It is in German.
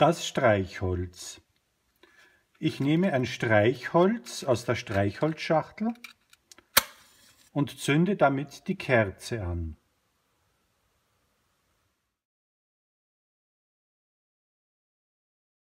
Das Streichholz. Ich nehme ein Streichholz aus der Streichholzschachtel und zünde damit die Kerze an.